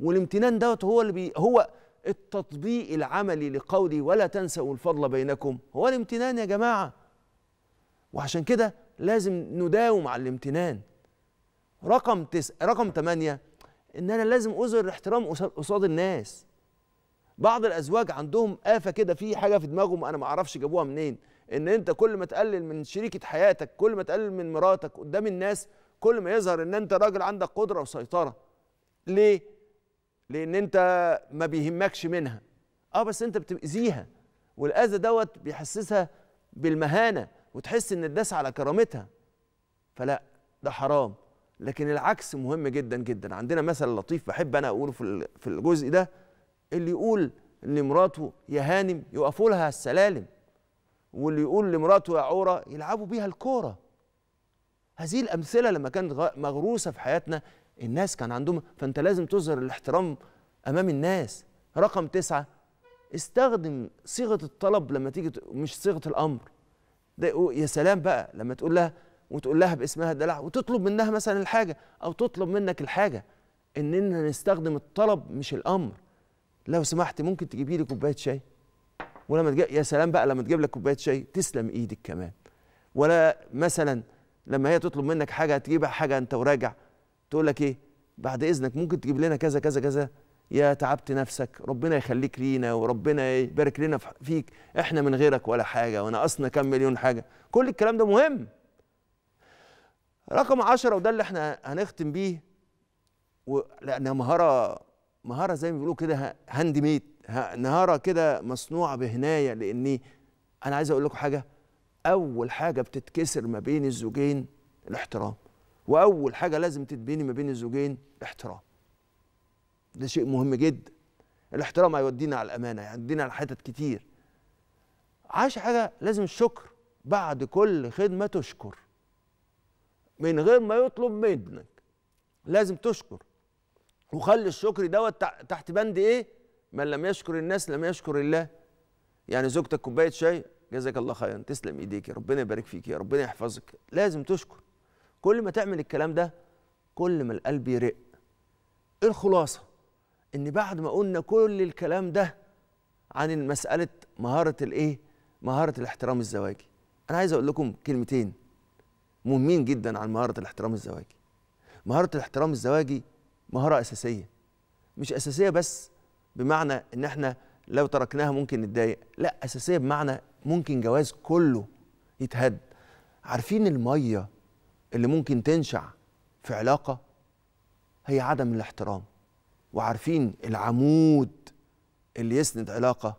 والامتنان دوت هو اللي بي هو التطبيق العملي لقولي ولا تنسوا الفضل بينكم هو الامتنان يا جماعه وعشان كده لازم نداوم على الامتنان رقم تس... رقم 8 ان انا لازم اظهر الاحترام قصاد الناس بعض الازواج عندهم آفة كده في حاجة في دماغهم انا ما اعرفش جابوها منين ان انت كل ما تقلل من شريكة حياتك كل ما تقلل من مراتك قدام الناس كل ما يظهر ان انت راجل عندك قدرة وسيطرة ليه لان انت ما بيهمكش منها اه بس انت بتاذيها والاذى دوت بيحسسها بالمهانه وتحس ان الناس على كرامتها فلا ده حرام لكن العكس مهم جدا جدا عندنا مثل لطيف بحب انا اقوله في في الجزء ده اللي يقول لمراته يا هانم يقفوا لها السلالم واللي يقول لمراته يا عوره يلعبوا بيها الكوره هذه الامثله لما كانت مغروسه في حياتنا الناس كان عندهم فانت لازم تظهر الاحترام امام الناس رقم تسعة استخدم صيغه الطلب لما تيجي مش صيغه الامر ده يا سلام بقى لما تقول لها وتقول لها باسمها الدلع وتطلب منها مثلا الحاجه او تطلب منك الحاجه اننا نستخدم الطلب مش الامر لو سمحت ممكن تجيبي لي كوبايه شاي ولما تجيب يا سلام بقى لما تجيب لك كوبايه شاي تسلم ايدك كمان ولا مثلا لما هي تطلب منك حاجه تجيبها حاجه انت وراجع تقول لك ايه بعد اذنك ممكن تجيب لنا كذا كذا كذا يا تعبت نفسك ربنا يخليك لينا وربنا يبارك لنا فيك احنا من غيرك ولا حاجه ونقصنا كام مليون حاجه كل الكلام ده مهم رقم عشرة وده اللي احنا هنختم بيه لانها مهاره مهاره زي ما بيقولوا كده هاند ميد نهاره كده مصنوعه بهنايه لاني انا عايز اقول لكم حاجه اول حاجه بتتكسر ما بين الزوجين الاحترام واول حاجه لازم تتبني ما بين الزوجين احترام ده شيء مهم جدا الاحترام هيودينا على الامانه هيودينا على حتت كتير عاش حاجه لازم الشكر بعد كل خدمه تشكر من غير ما يطلب منك لازم تشكر وخلي الشكر دوت تحت بند ايه من لم يشكر الناس لم يشكر الله يعني زوجتك كوبايه شاي جزاك الله خيرا تسلم ايديك يا ربنا يبارك فيك يا ربنا يحفظك لازم تشكر كل ما تعمل الكلام ده كل ما القلب يرق ايه الخلاصه ان بعد ما قلنا كل الكلام ده عن مساله مهاره الايه مهاره الاحترام الزواجي انا عايز اقول لكم كلمتين مهمين جدا عن مهاره الاحترام الزواجي مهاره الاحترام الزواجي مهاره اساسيه مش اساسيه بس بمعنى ان احنا لو تركناها ممكن نتضايق لا اساسيه بمعنى ممكن جواز كله يتهد عارفين الميه اللي ممكن تنشع في علاقه هي عدم الاحترام وعارفين العمود اللي يسند علاقه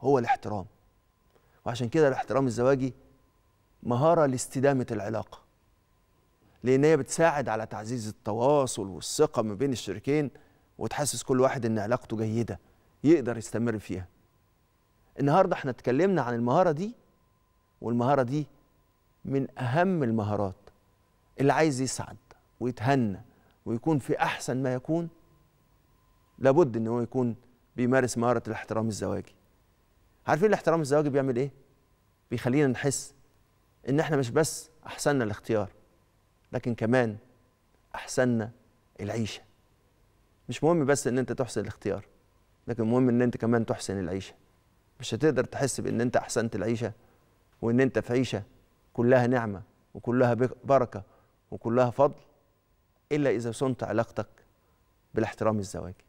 هو الاحترام وعشان كده الاحترام الزواجي مهاره لاستدامه العلاقه لان هي بتساعد على تعزيز التواصل والثقه ما بين الشريكين وتحسس كل واحد ان علاقته جيده يقدر يستمر فيها النهارده احنا اتكلمنا عن المهاره دي والمهاره دي من أهم المهارات اللي عايز يسعد ويتهنى ويكون في أحسن ما يكون لابد إن هو يكون بيمارس مهارة الاحترام الزواجي عارفين الاحترام الزواجي بيعمل إيه؟ بيخلينا نحس إن إحنا مش بس أحسننا الاختيار لكن كمان أحسننا العيشة مش مهم بس إن أنت تحسن الاختيار لكن مهم إن أنت كمان تحسن العيشة مش هتقدر تحس بإن أنت أحسنت العيشة وإن أنت في عيشة كلها نعمه وكلها بركه وكلها فضل الا اذا صنت علاقتك بالاحترام الزواجي